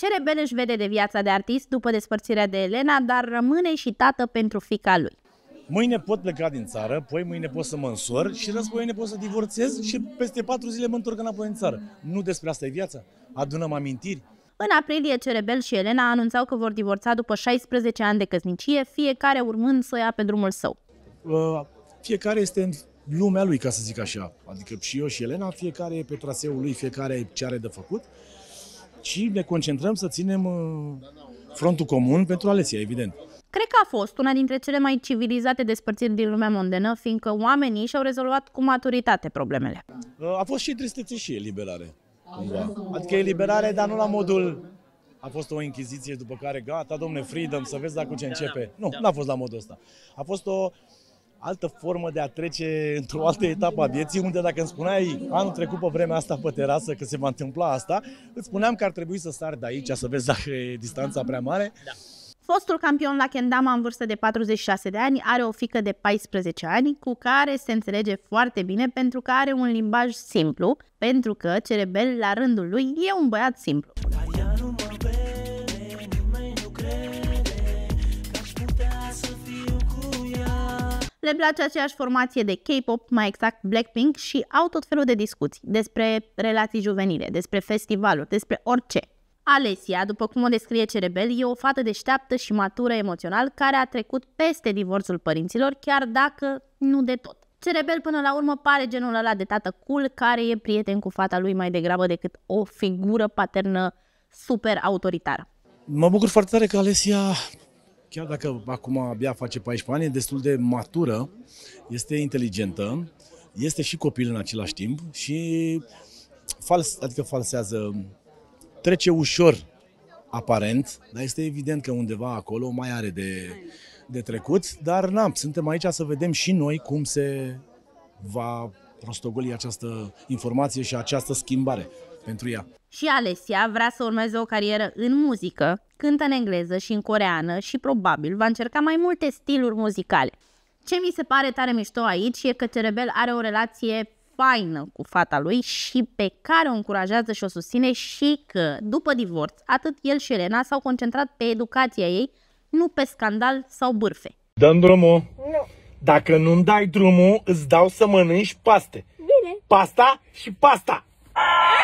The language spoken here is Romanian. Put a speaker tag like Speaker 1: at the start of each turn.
Speaker 1: Ce rebel își vede de viața de artist după despărțirea de Elena, dar rămâne și tată pentru fica lui.
Speaker 2: Mâine pot pleca din țară, poi mâine pot să mă însor și ne pot să divorțez și peste patru zile mă întorc înapoi în țară. Nu despre asta e viața. Adunăm amintiri,
Speaker 1: în aprilie, Cerebel și Elena anunțau că vor divorța după 16 ani de căsnicie, fiecare urmând să ia pe drumul său.
Speaker 2: Uh, fiecare este în lumea lui, ca să zic așa. Adică și eu și Elena, fiecare e pe traseul lui, fiecare ce are de făcut și ne concentrăm să ținem uh, frontul comun pentru Alesia, evident.
Speaker 1: Cred că a fost una dintre cele mai civilizate despărțiri din lumea mondenă, fiindcă oamenii și-au rezolvat cu maturitate problemele.
Speaker 2: Uh, a fost și tristețe și eliberare. Cumva. Adică eliberare, dar nu la modul a fost o inchiziție după care gata, domne, freedom, să vezi dacă ce începe. Nu, n-a fost la modul ăsta. A fost o altă formă de a trece într-o altă etapă a vieții, unde dacă îmi spuneai anul trecut pe vremea asta pe terasă că se va întâmpla asta, îți spuneam că ar trebui să sar de aici, să vezi dacă e distanța prea mare. Da.
Speaker 1: Fostul campion la kendama în vârstă de 46 de ani are o fică de 14 ani cu care se înțelege foarte bine pentru că are un limbaj simplu, pentru că Cerebel la rândul lui e un băiat simplu. le place aceeași formație de K-pop, mai exact Blackpink, și au tot felul de discuții despre relații juvenile, despre festivaluri, despre orice. Alesia, după cum o descrie Cerebel, e o fată deșteaptă și matură emoțional care a trecut peste divorțul părinților, chiar dacă nu de tot. Cerebel până la urmă pare genul ăla de tată cool care e prieten cu fata lui mai degrabă decât o figură paternă super autoritară.
Speaker 2: Mă bucur foarte tare că Alesia chiar dacă acum abia face 14 ani, e destul de matură, este inteligentă, este și copil în același timp și fals, adică falsează, trece ușor aparent, dar este evident că undeva acolo mai are de, de trecut, dar na, suntem aici să vedem și noi cum se va prostogoli această informație și această schimbare pentru ea.
Speaker 1: Și Alesia vrea să urmeze o carieră în muzică, cântă în engleză și în coreană și probabil va încerca mai multe stiluri muzicale. Ce mi se pare tare mișto aici e că Cerebel are o relație faină cu fata lui și pe care o încurajează și o susține și că, după divorț, atât el și Elena s-au concentrat pe educația ei, nu pe scandal sau bârfe.
Speaker 2: Dăm drumul! Nu! Dacă nu-mi dai drumul, îți dau să mănânci paste. Bine! Pasta și pasta! Aaaa! Ah!